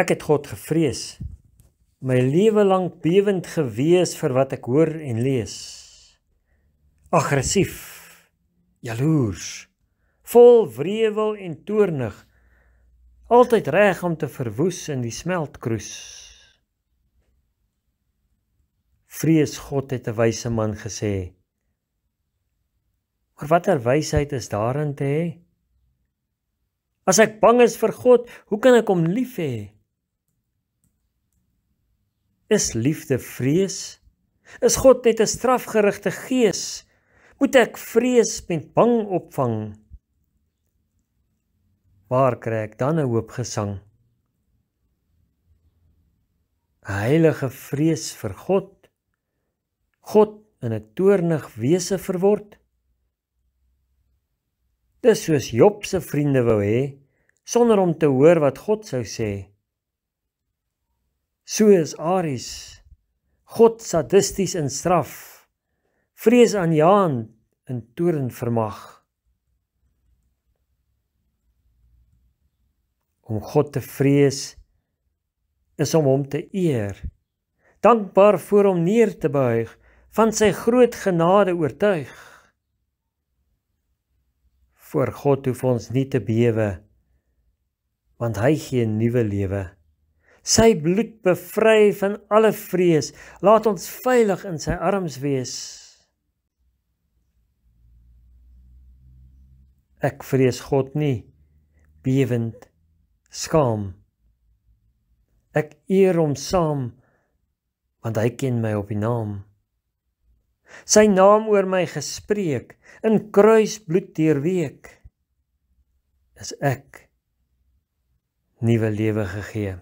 Ek het God gevrees. My lewe lank bewend gewees vir wat ek hoor en lees. Aggressief, jaloers, vol wrevel en toornig, altyd reg om te verwoes in die smeltkroes. Vrees God het 'n wyse man gesê. Oor watter wysheid is daarin te hê? As ek bang is vir God, hoe kan ek hom lief hê? Is liefde vrees? Is God net 'n strafgerigte gees? Moet ek vrees met bang opvang? Waar kry ek dan 'n hoop gesang? Heilige vrees vir God. God in 'n toornig wese verword. Dis soos Job se vriende wou hê sonder om te hoor wat God sou sê soos Aries, God sadisties in straf, vrees aan Jaan in toorn vermag. Om God te vrees is om hom te eer, dankbaar voor hom neer te buig, van sy groot genade oortuig. Voor God hoef ons nie te bewe, want hy gee nuwe lewe. Sy bloed bevry van alle vrees. Laat ons veilig in sy arms wees. Ek vrees God nie bewend skaam. Ek eer hom saam want hy ken my op die naam. Sy naam oor my gespreek in kruisbloed deurweek is ek nuwe lewe gegee.